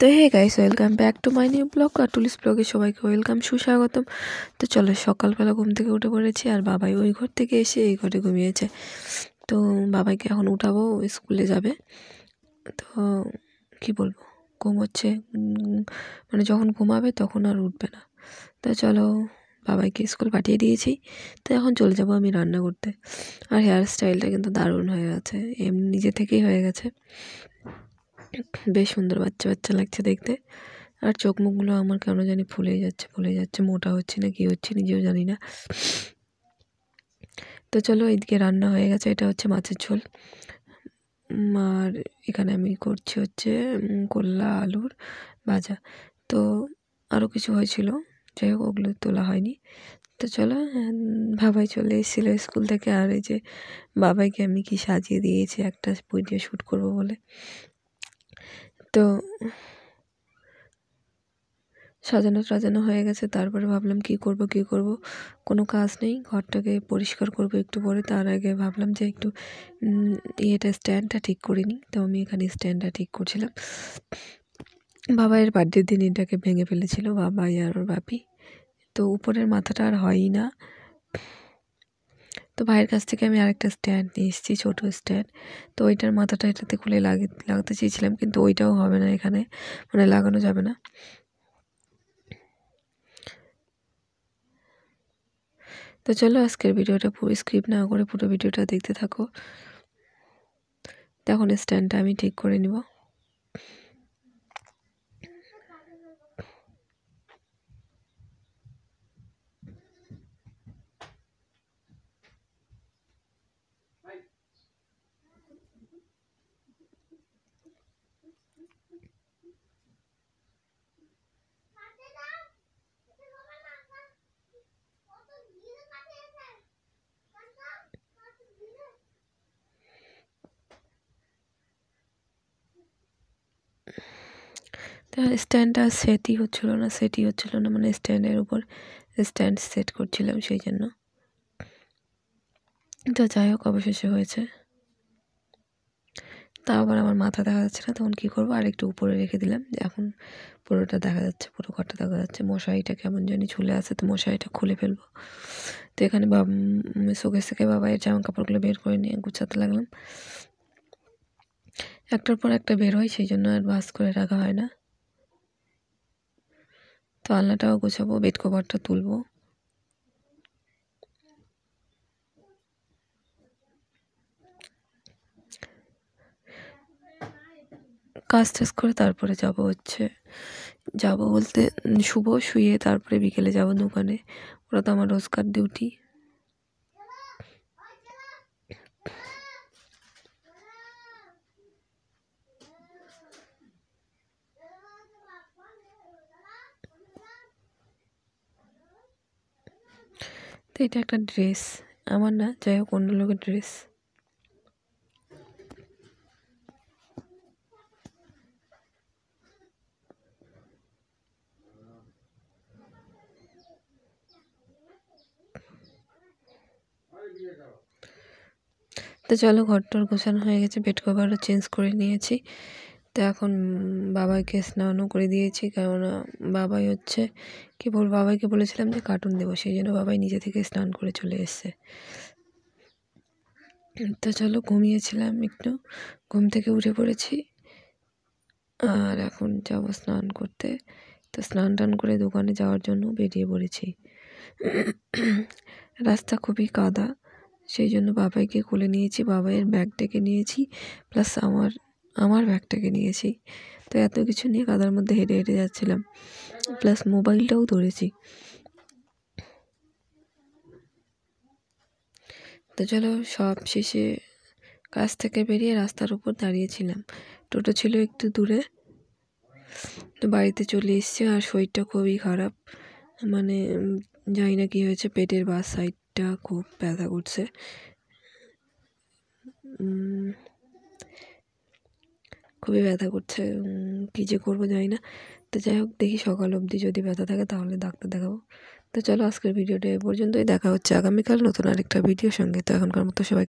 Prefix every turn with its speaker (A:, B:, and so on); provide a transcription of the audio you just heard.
A: তো hey guys welcome back to my new blog আর টুলিস ব্লগে সবাইকে ওয়েলকাম সুস্বাগতম তো চলো সকালবেলা ঘুম থেকে উঠে পড়েছি আর বাবাই ওই ঘর থেকে এসে এই ঘরে ঘুমিয়েছে তো বাবাইকে এখন উঠাবো স্কুলে যাবে তো কি বলবো ঘুম হচ্ছে মানে যখন ঘুমাবে তখন আর উঠবে না তো চলো বাবাইকে স্কুল পাঠিয়ে দিয়েছি তো এখন চলে যাব আমি রান্না করতে আর হেয়ার স্টাইলটা কিন্তু দারুণ হয়ে গেছে এমনি নিজে থেকেই হয়ে গেছে বেশ সুন্দর বাচ্চা বাচ্চা লাগছে দেখতে আর চোখ মুখগুলো আমার কেন জানি ফুলে যাচ্ছে ফুলে যাচ্ছে মোটা হচ্ছে না কী হচ্ছে নিজেও জানি না তো চলো এদিকে রান্না হয়ে গেছে এটা হচ্ছে মাছের ঝোল আর এখানে আমি করছি হচ্ছে করলা আলুর ভাজা তো আরও কিছু হয়েছিল যাই হোক ওগুলো তোলা হয়নি তো চলো বাবাই চলে এসেছিলো স্কুল থেকে আর এই যে বাবাইকে আমি কি সাজিয়ে দিয়েছি একটা ভিডিও শ্যুট করব বলে তো সাজানো টাজানো হয়ে গেছে তারপরে ভাবলাম কি করব কি করব কোনো কাজ নেই ঘরটাকে পরিষ্কার করব একটু পরে তার আগে ভাবলাম যে একটু ইয়েটা স্ট্যান্ডটা ঠিক করে নিই তো আমি এখানে স্ট্যান্ডটা ঠিক করছিলাম বাবা এর বার্থডের দিন এটাকে ভেঙে ফেলেছিল বাবা আর ওর বাপি তো উপরের মাথাটা আর হয়ই না তো ভাইয়ের কাছ থেকে আমি আরেকটা স্ট্যান্ড নিয়ে এসেছি ছোটো স্ট্যান্ড তো ওইটার মাথাটা এটাতে খুলে লাগে লাগাতে চেয়েছিলাম কিন্তু ওইটাও হবে না এখানে মানে লাগানো যাবে না তো চলো আজকের ভিডিওটা পুরো স্ক্রিপ্ট না করে পুরো ভিডিওটা দেখতে থাকো তখন স্ট্যান্ডটা আমি ঠিক করে নিব তা স্ট্যান্ডটা সেটই হচ্ছিল না সেটই হচ্ছিলো না মানে স্ট্যান্ডের উপর স্ট্যান্ড সেট করছিলাম সেই জন্য তো যাই হোক অবশেষে হয়েছে তা আবার আমার মাথা দেখা যাচ্ছে না তখন কী করবো আর একটু উপরে রেখে দিলাম এখন পুরোটা দেখা যাচ্ছে পুরো ঘরটা দেখা যাচ্ছে মশারিটা কেমন জানি ঝুলে আছে তো মশারিটা খুলে ফেলবো তো এখানে বাবা শোকেশ থেকে বাবা এর জামা কাপড়গুলো বের করে নিয়ে গুছাতে লাগলাম একটার পর একটা বের হয় সেই জন্য আর বাস করে রাখা হয় না তো আলনাটাও গোছাবো বেড কভারটা তুলবো কাজ টাজ করে তারপরে যাব হচ্ছে যাব বলতে শুভ শুয়ে তারপরে বিকেলে যাব দোকানে ওরা তো আমার রোজকার ডিউটি এটা একটা ড্রেস আমার না যাই হোক অন্য লোকের ড্রেস তো চলো ঘর টর গোছানো হয়ে গেছে বেড কভারও চেঞ্জ করে নিয়েছি তো এখন বাবাইকে স্নানও করে দিয়েছি কেননা বাবাই হচ্ছে কি বল বাবাইকে বলেছিলাম যে কার্টুন দেবো সেই জন্য বাবাই নিজে থেকে স্নান করে চলে এসছে তো চলো ঘুমিয়েছিলাম একটু ঘুম থেকে উঠে পড়েছি আর এখন যাব স্নান করতে তো স্নান টান করে দোকানে যাওয়ার জন্য বেরিয়ে পড়েছি রাস্তা খুবই কাদা সেই জন্য বাবাইকে কোলে নিয়েছি বাবাইয়ের ব্যাগটাকে নিয়েছি প্লাস আমার আমার ব্যাগটাকে নিয়েছি তো এত কিছু নিয়ে কাদার মধ্যে হেঁটে হেঁটে যাচ্ছিলাম প্লাস মোবাইলটাও ধরেছি তো চলো সব শেষে কাজ থেকে বেরিয়ে রাস্তার উপর দাঁড়িয়েছিলাম টোটো ছিল একটু দূরে তো বাড়িতে চলে এসছে আর শরীরটা খুবই খারাপ মানে জানি না কী হয়েছে পেটের বাস সাইডটা খুব ব্যথা করছে খুবই ব্যথা করছে কী যে করবো জানি না তো যাই হোক দেখি সকাল অবধি যদি ব্যথা থাকে তাহলে ডাক্তার দেখাবো তো চলো আজকের ভিডিওটা এ পর্যন্তই দেখা হচ্ছে আগামীকাল নতুন আরেকটা ভিডিও সঙ্গে তো এখনকার মতো সবাই